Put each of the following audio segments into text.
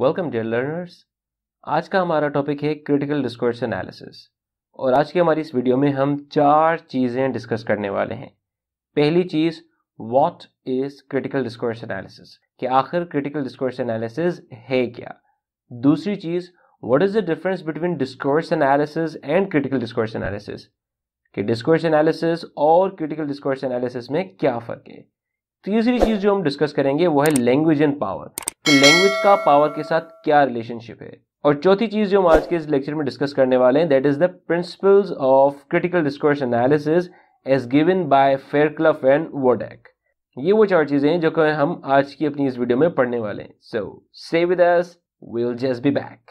Welcome dear learners आज का हमारा टॉपिक है क्रिटिकल डिस्कोर्स एनालिसिस और आज की हमारी इस वीडियो में हम चार चीज़ें डिस्कस करने वाले हैं पहली चीज़ what is critical discourse analysis कि आखिर क्रिटिकल डिस्कोर्स एनालिसिस है क्या दूसरी चीज़ what is the difference between discourse analysis and critical discourse analysis कि डिस्कोर्स एनालिसिस और क्रिटिकल डिस्कोर्स एनालिसिस में क्या फ़र्क है तीसरी चीज़ जो हम डिस्कस करेंगे वो है लैंग्वेज एंड पावर कि लैंग्वेज का पावर के साथ क्या रिलेशनशिप है और चौथी चीज जो हम आज के इस लेक्चर में डिस्कस करने वाले हैं that is the principles of critical discourse analysis as given by Clough and Wodak ये वो चार चीजें हैं जो कि हम आज की अपनी इस वीडियो में पढ़ने वाले हैं so stay with us we will just be back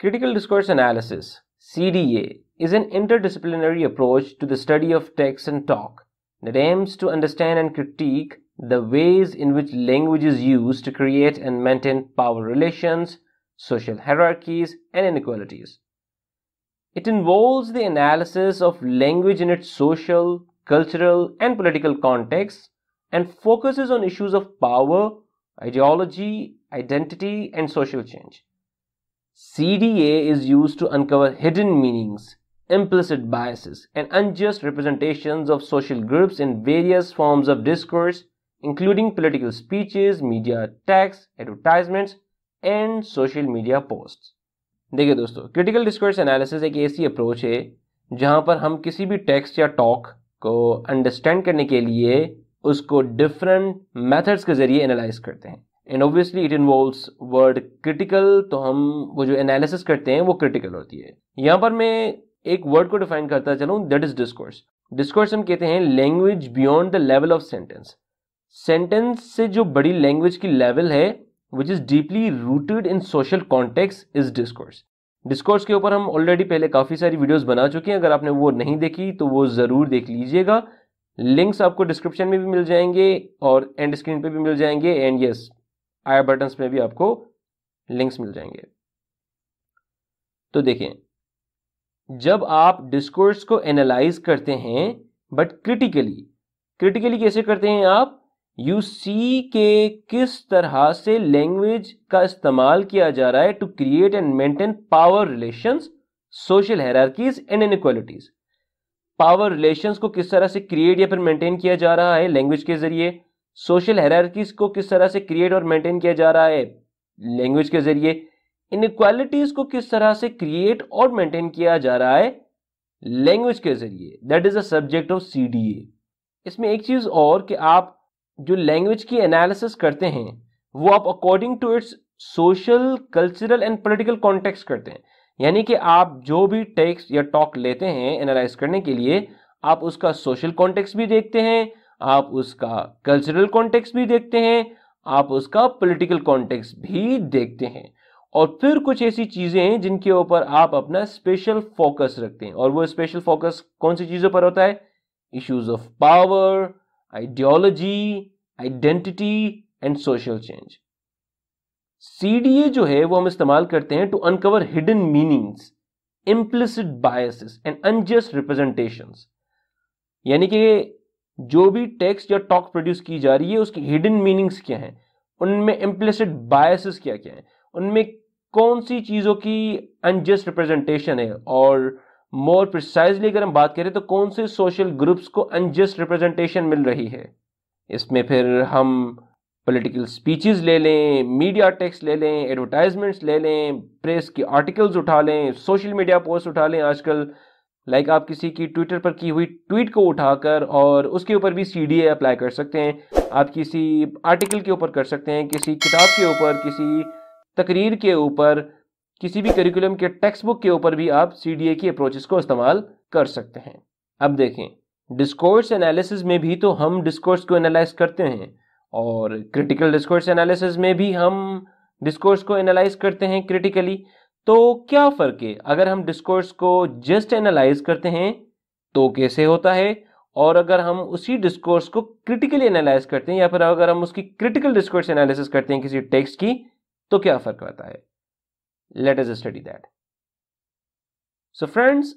critical discourse analysis CDA is an interdisciplinary approach to the study of text and talk that aims to understand and critique the ways in which language is used to create and maintain power relations, social hierarchies, and inequalities. It involves the analysis of language in its social, cultural, and political contexts and focuses on issues of power, ideology, identity, and social change. CDA is used to uncover hidden meanings, implicit biases, and unjust representations of social groups in various forms of discourse, including political speeches, media texts, advertisements, and social media post देखिए दोस्तों critical discourse analysis एक ऐसी approach है जहां पर हम किसी भी टेक्स्ट या टॉक को अंडरस्टैंड करने के लिए उसको डिफरेंट मेथड्स के ज़रिए एनालाइज करते हैं and obviously it involve word critical तो हम वो जो एनालिसिस करते हैं वो क्रिटिकल होती है यहाँ पर मैं एक वर्ड को डिफाइन करता चलूँ दैट इज डिस्कोर्स डिस्कोर्स हम कहते हैं language beyond the level of sentence sentence से जो बड़ी लैंग्वेज की लेवल है which is deeply rooted in social context is discourse discourse के ऊपर हम ऑलरेडी पहले काफ़ी सारी वीडियोज बना चुके हैं अगर आपने वो नहीं देखी तो वो ज़रूर देख लीजिएगा लिंक्स आपको डिस्क्रिप्शन में भी मिल जाएंगे और एंड स्क्रीन पे भी मिल जाएंगे एंड यस आई बटन्स में भी आपको लिंक्स मिल जाएंगे तो देखें जब आप डिस्कोर्स को एनालाइज करते हैं बट क्रिटिकली क्रिटिकली कैसे करते हैं आप यू सी के किस तरह से लैंग्वेज का इस्तेमाल किया जा रहा है to create and maintain power relations social hierarchies and inequalities power relations को किस तरह से क्रिएट या फिर मेंटेन किया जा रहा है लैंग्वेज के जरिए सोशल हेरारकीज को किस तरह से क्रिएट और मेंटेन किया जा रहा है लैंग्वेज के जरिए इनक्वालिटीज को किस तरह से क्रिएट और मेंटेन किया जा रहा है लैंग्वेज के जरिए that is a subject of CDA इसमें एक चीज और कि आप जो लैंग्वेज की एनालिसिस करते हैं वो आप according to its social cultural and political context करते हैं यानी कि आप जो भी टेक्स्ट या टॉक लेते हैं एनालाइज करने के लिए आप उसका सोशल कॉन्टेक्स्ट भी देखते हैं आप उसका कल्चरल कॉन्टेक्स्ट भी देखते हैं आप उसका पॉलिटिकल कॉन्टेक्स्ट भी देखते हैं और फिर कुछ ऐसी चीज़ें हैं जिनके ऊपर आप अपना स्पेशल फोकस रखते हैं और वो स्पेशल फोकस कौन सी चीज़ों पर होता है issues of power ideology identity and social change C जो है वो हम इस्तेमाल करते हैं to uncover hidden meanings implicit biases and unjust representation यानी कि जो भी टेक्स्ट या टॉक प्रोड्यूस की जा रही है उसकी हिडन मीनिंग्स क्या हैं उनमें इम्प्लिसिट बायसेस क्या क्या हैं उनमें कौन सी चीज़ों की अनजस्ट रिप्रेजेंटेशन है और मोर प्रिसाइजली अगर हम बात करें तो कौन से सोशल ग्रुप्स को अनजस्ट रिप्रेजेंटेशन मिल रही है इसमें फिर हम पॉलिटिकल स्पीचेस ले लें मीडिया टेक्स्ट ले लें एडवर्टाइजमेंट्स ले लें प्रेस के आर्टिकल्स उठा लें सोशल मीडिया पोस्ट उठा लें आजकल लाइक like आप किसी की ट्विटर पर की हुई ट्वीट को उठाकर और उसके ऊपर भी सी डी अप्लाई कर सकते हैं आप किसी आर्टिकल के ऊपर कर सकते हैं किसी किताब के ऊपर किसी तकरीर के ऊपर किसी भी करिकुलम के टेक्स्ट बुक के ऊपर भी आप सी डी ए की अप्रोचेस को इस्तेमाल कर सकते हैं अब देखें डिस्कोर्स एनालिसिस में भी तो हम डिस्कोर्स को एनालाइज करते हैं और क्रिटिकल डिस्कोर्स एनालिसिस में भी हम डिस्कोर्स को एनालाइज करते हैं क्रिटिकली तो क्या फर्क है अगर हम डिस्कोर्स को जस्ट एनालाइज करते हैं तो कैसे होता है और अगर हम उसी डिस्कोर्स को क्रिटिकली एनालाइज करते हैं या फिर अगर हम उसकी क्रिटिकल डिस्कोर्स एनालिसिस करते हैं किसी टेक्स्ट की तो क्या फर्क आता है let us study that so friends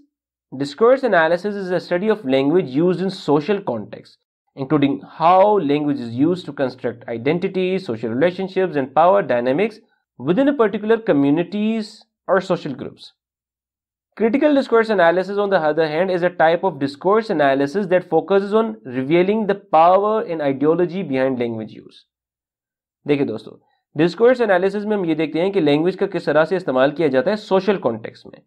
discourse analysis is a study of language use in social context including how language is use to construct identity social relationship and power dynamics with particular communities or social groups. Critical discourse analysis, on the other hand, is a type of discourse analysis that focuses on revealing the power and ideology behind language use. देखिए दोस्तों discourse analysis में हम ये देखते हैं कि language का किस तरह से इस्तेमाल किया जाता है सोशल कॉन्टेक्स्ट में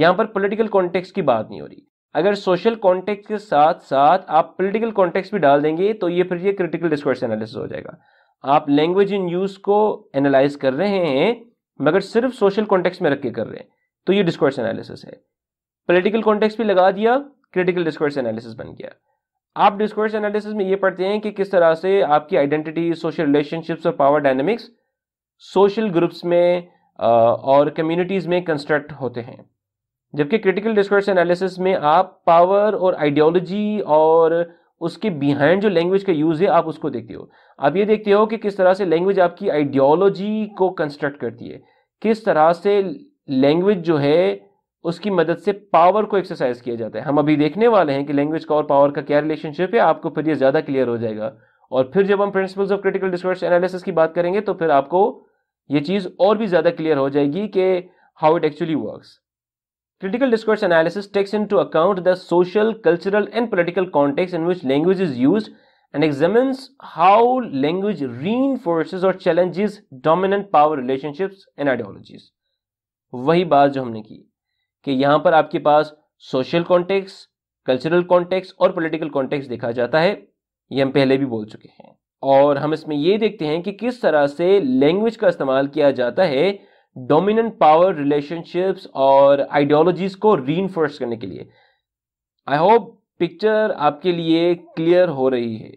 यहाँ पर पॉलिटिकल कॉन्टेक्स्ट की बात नहीं हो रही अगर सोशल कॉन्टेक्स्ट के साथ साथ आप पॉलिटिकल कॉन्टेक्स्ट भी डाल देंगे तो ये फिर ये क्रिटिकल डिस्कोर्स एनालिसिस हो जाएगा आप लैंग्वेज इन यूज को एनालाइज कर रहे हैं मगर सिर्फ सोशल कॉन्टेक्स्ट में रख के कर रहे हैं तो ये डिस्कोर्स एनालिसिस है पॉलिटिकल कॉन्टेक्स्ट भी लगा दिया क्रिटिकल डिस्कोर्स एनालिसिस बन गया आप डिस्कोर्स एनालिसिस में ये पढ़ते हैं कि किस तरह से आपकी आइडेंटिटी सोशल रिलेशनशिप्स और पावर डायनेमिक्स सोशल ग्रुप्स में और कम्युनिटीज़ में कंस्ट्रक्ट होते हैं जबकि क्रिटिकल डिस्कोर्स एनालिसिस में आप पावर और आइडियोलॉजी और उसके बिहाइंड जो लैंग्वेज का यूज़ है आप उसको देखते हो आप ये देखते हो कि किस तरह से लैंग्वेज आपकी आइडियोलॉजी को कंस्ट्रक्ट करती है किस तरह से लैंग्वेज जो है उसकी मदद से पावर को एक्सरसाइज किया जाता है हम अभी देखने वाले हैं कि लैंग्वेज का और पावर का क्या रिलेशनशिप है आपको फिर ये ज़्यादा क्लियर हो जाएगा और फिर जब हम principles of critical discourse analysis की बात करेंगे तो फिर आपको ये चीज़ और भी ज़्यादा क्लियर हो जाएगी कि how it actually work critical discourse analysis takes into account the social cultural and political context in which language is use and examines how language reinforces or challenges dominant power relationships and ideologies. वही बात जो हमने की कि यहां पर आपके पास सोशल कॉन्टेक्स कल्चरल कॉन्टेक्स और पॉलिटिकल कॉन्टेक्स देखा जाता है ये हम पहले भी बोल चुके हैं और हम इसमें ये देखते हैं कि किस तरह से लैंग्वेज का इस्तेमाल किया जाता है डोमिनेंट पावर रिलेशनशिप्स और आइडियोलॉजीज को रीइंफोर्स करने के लिए आई होप पिक्चर आपके लिए क्लियर हो रही है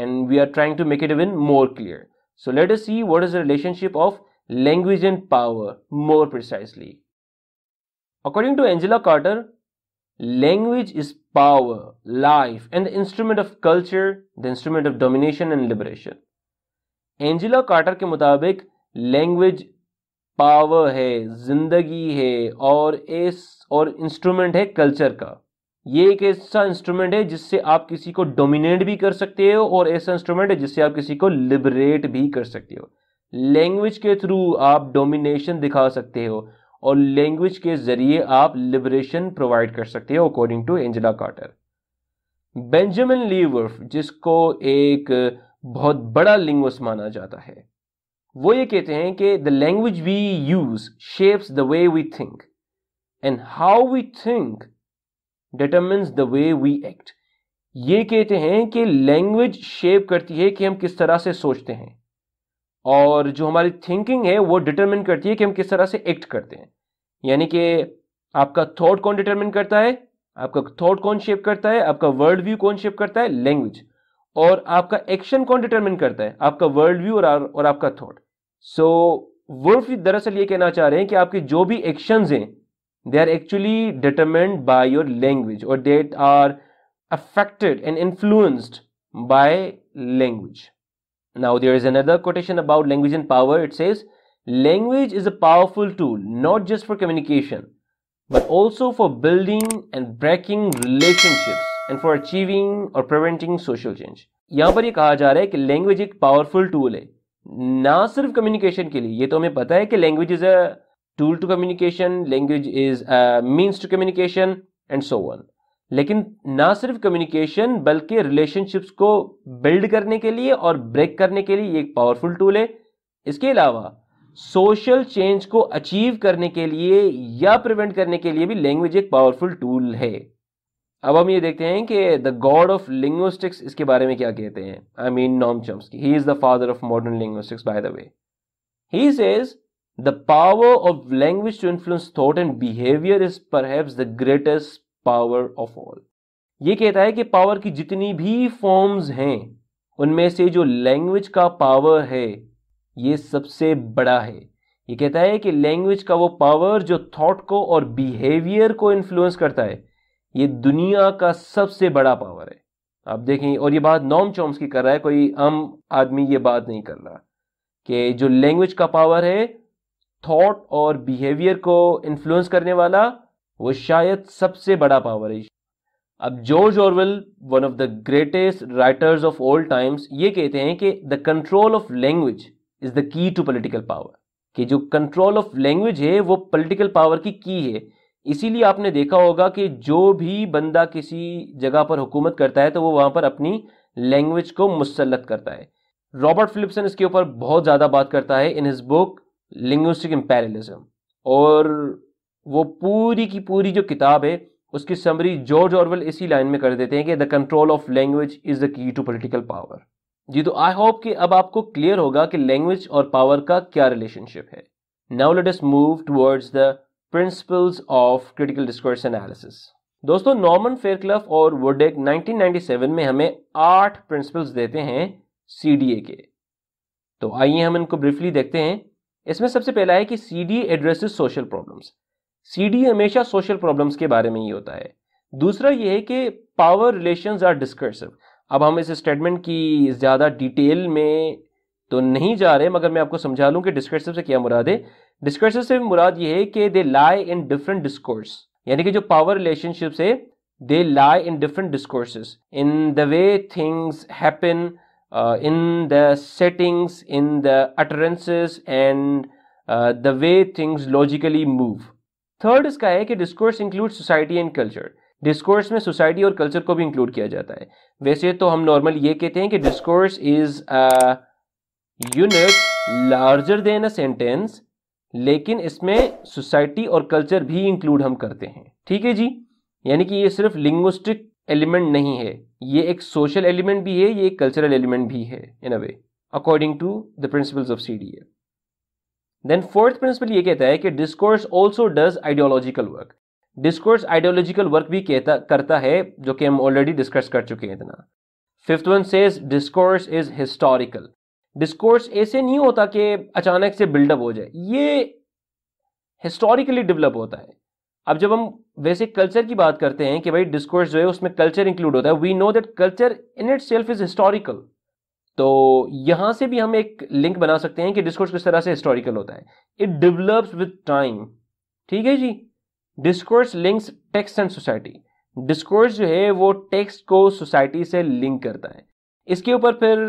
and we are trying to make it even more clear so let us see what is the relationship of language and power more precisely according to Angela Carter language is power life and the instrument of culture the instrument of domination and liberation Angela Carter के मुताबिक language power है जिंदगी है और इस और instrument है culture का ये एक ऐसा इंस्ट्रूमेंट है जिससे आप किसी को डोमिनेट भी कर सकते हो और ऐसा इंस्ट्रूमेंट है जिससे आप किसी को लिबरेट भी कर सकते हो लैंग्वेज के थ्रू आप डोमिनेशन दिखा सकते हो और लैंग्वेज के जरिए आप लिबरेशन प्रोवाइड कर सकते हो according to Angela Carter Benjamin Lee Whorf जिसको एक बहुत बड़ा लिंग्वस माना जाता है वो ये कहते हैं कि the language we use shapes the way we think and how we think determines the way we act ये कहते हैं कि लैंग्वेज शेप करती है कि हम किस तरह से सोचते हैं और जो हमारी थिंकिंग है वो डिटरमिन करती है कि हम किस तरह से एक्ट करते हैं यानी कि आपका थॉट कौन डिटरमिन करता है आपका थॉट कौन शेप करता है आपका वर्ल्ड व्यू कौन शेप करता है लैंग्वेज और आपका एक्शन कौन डिटरमिन करता है आपका वर्ल्ड व्यू और, और आपका थॉट सो so, वर्फ दरअसल ये कहना चाह रहे हैं कि आपके जो भी एक्शंस हैं they are actually determined by your language or they are affected and influenced by language. Now there is another quotation about language and power. It says, language is a powerful tool, not just for communication, but also for building and breaking relationships and for achieving or preventing social change. यहाँ पर ये कहा जा रहा है कि language एक powerful tool है ना सिर्फ communication के लिए ये तो हमें पता है कि language is a tool to communication language is means to communication and so one लेकिन ना सिर्फ कम्युनिकेशन बल्कि रिलेशनशिप्स को बिल्ड करने के लिए और ब्रेक करने के लिए एक पावरफुल टूल है इसके अलावा सोशल चेंज को अचीव करने के लिए या प्रिवेंट करने के लिए भी लैंग्वेज एक पावरफुल टूल है अब हम ये देखते हैं कि द गॉड ऑफ लिंग्विस्टिक्स इसके बारे में क्या कहते हैं I mean Noam Chomsky he is the father of modern linguistics by the way he says the power of language to influence thought and behaviour is per the greatest power of ये कहता है कि power की जितनी भी forms हैं उनमें से जो लैंग्वेज का पावर है ये सबसे बड़ा है ये कहता है कि लैंग्वेज का वो पावर जो थॉट को और बिहेवियर को इन्फ्लुएंस करता है ये दुनिया का सबसे बड़ा पावर है आप देखें और ये बात नॉम चॉम्स की कर रहा है कोई आम आदमी ये बात नहीं कर रहा कि जो लैंग्वेज का पावर है थॉट और बिहेवियर को इन्फ्लुएंस करने वाला वो शायद सबसे बड़ा पावर है अब George Orwell one of the greatest writers of all times ये कहते हैं कि the control of language is the key to political power कि जो कंट्रोल ऑफ लैंग्वेज है वो पॉलिटिकल पावर की की है इसीलिए आपने देखा होगा कि जो भी बंदा किसी जगह पर हुकूमत करता है तो वो वहां पर अपनी लैंग्वेज को मुसलत करता है रॉबर्ट फिलिप्सन इसके ऊपर बहुत ज़्यादा बात करता है in his book linguistic imperialism और वो पूरी की पूरी जो किताब है उसकी समरी जॉर्ज ऑरवेल इसी लाइन में कर देते हैं कि the control of language is the key to political power जी तो आई होप कि अब आपको क्लियर होगा कि लैंग्वेज और पावर का क्या रिलेशनशिप है now let us move towards the principles of critical discourse analysis दोस्तों नॉर्मन फेयरक्लफ और वुडेक 1997 में हमें आठ प्रिंसिपल्स देते हैं सीडीए के तो आइए हम इनको ब्रीफली देखते हैं इसमें सबसे पहला है कि C D address social problems C D हमेशा सोशल प्रॉब्लम्स के बारे में ही होता है दूसरा यह है कि पावर रिलेशन आर डिस्कर्सिव अब हम इस स्टेटमेंट की ज़्यादा डिटेल में तो नहीं जा रहे मगर मैं आपको समझा लूँ कि डिस्कर्सिव से क्या मुराद है डिस्कर्सिव से मुराद ये है कि दे लाई इन डिफरेंट डिस्कोर्स यानी कि जो पावर रिलेशनशिप्स है they lie in different discourses in the way things happen uh, in the settings, in the utterances, and uh, the way things logically move. Third इसका है कि discourse include society and culture discourse में society और culture को भी include किया जाता है वैसे तो हम नॉर्मल ये कहते हैं कि discourse is unit larger than a sentence लेकिन इसमें सोसाइटी और कल्चर भी इंक्लूड हम करते हैं ठीक है जी यानी कि ये सिर्फ लिंग्विस्टिक एलिमेंट नहीं है ये एक सोशल एलिमेंट भी है ये एक कल्चरल एलिमेंट भी है in a way according to the principles of C D A then fourth principle ये कहता है कि discourse also does ideological work discourse ideological work भी कहता करता है जो कि हम ऑलरेडी डिस्कस कर चुके हैं इतना fifth one says discourse is historical discourse ऐसे नहीं होता कि अचानक से बिल्डअप हो जाए ये हिस्टोरिकली डेवलप होता है अब जब हम वैसे कल्चर की बात करते हैं कि भाई डिस्कोर्स जो है उसमें कल्चर इंक्लूड होता है we know that culture in itself is historical तो यहां से भी हम एक लिंक बना सकते हैं कि डिस्कोर्स किस तरह से हिस्टोरिकल होता है इट डेवलप्स विद टाइम ठीक है जी discourse links text and society discourse जो है वो टेक्स्ट को सोसाइटी से लिंक करता है इसके ऊपर फिर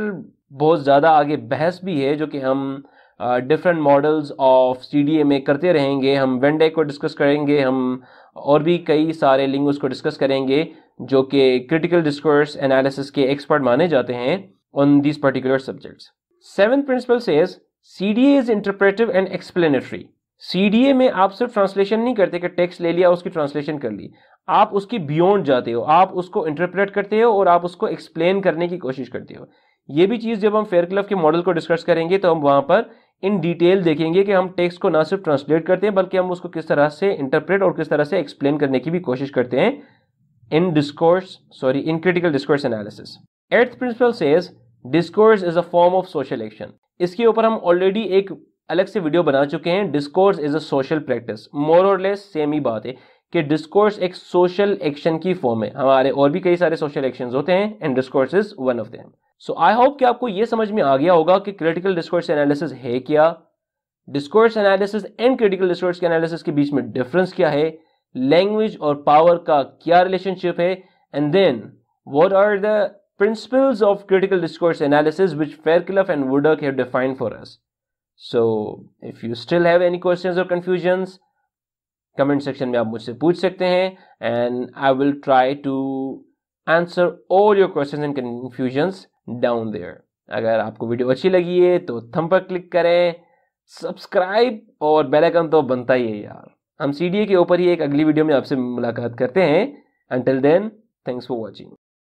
बहुत ज़्यादा आगे बहस भी है जो कि हम डिफरेंट मॉडल्स ऑफ सी करते रहेंगे हम वेंडे को डिस्कस करेंगे हम और भी कई सारे लिंग को डिस्कस करेंगे जो कि क्रिटिकल डिस्कोर्स एनालिसिस के एक्सपर्ट माने जाते हैं on these particular subjects seven principle says C D is interpretive and explanatory C D A में आप सिर्फ ट्रांसलेशन नहीं करते कि टेक्स्ट ले लिया उसकी ट्रांसलेशन कर ली आप उसकी बियॉन्ड जाते हो आप उसको इंटरप्रेट करते हो और आप उसको एक्सप्लेन करने की कोशिश करते हो ये भी चीज़ जब हम फेयर क्लब के मॉडल को डिस्कस करेंगे तो हम वहाँ पर इन डिटेल देखेंगे कि हम टेक्स्ट को ना सिर्फ ट्रांसलेट करते हैं बल्कि हम उसको किस तरह से इंटरप्रेट और किस तरह से एक्सप्लेन करने की भी कोशिश करते हैं in discourse sorry in critical discourse analysis eighth principle says discourse is a form of social action इसके ऊपर हम ऑलरेडी एक अलग से वीडियो बना चुके हैं discourse is a social practice more or less same ही बात है कि डिस्कोर्स एक सोशल एक्शन की फॉर्म है हमारे और भी कई सारे सोशल एक्शन होते हैं and discourse is one of them so I hope कि आपको यह समझ में आ गया होगा कि क्रिटिकल डिस्कोर्स एनालिसिस है क्या discourse analysis and critical discourse के एनालिसिस के बीच में डिफरेंस क्या है लैंग्वेज और पावर का क्या रिलेशनशिप है and then what are the principles of critical discourse analysis which Fairclough and Wodak have defined for us so if you still have any question और कन्फ्यूजन्स कमेंट सेक्शन में आप मुझसे पूछ सकते हैं and I will try to answer all your question and confusions down there अगर आपको video अच्छी लगी है तो थम पर क्लिक करें सब्सक्राइब और बेल आइकन तो बनता ही है यार हम सी के ऊपर ही एक अगली वीडियो में आपसे मुलाकात करते हैं until then thanks for watching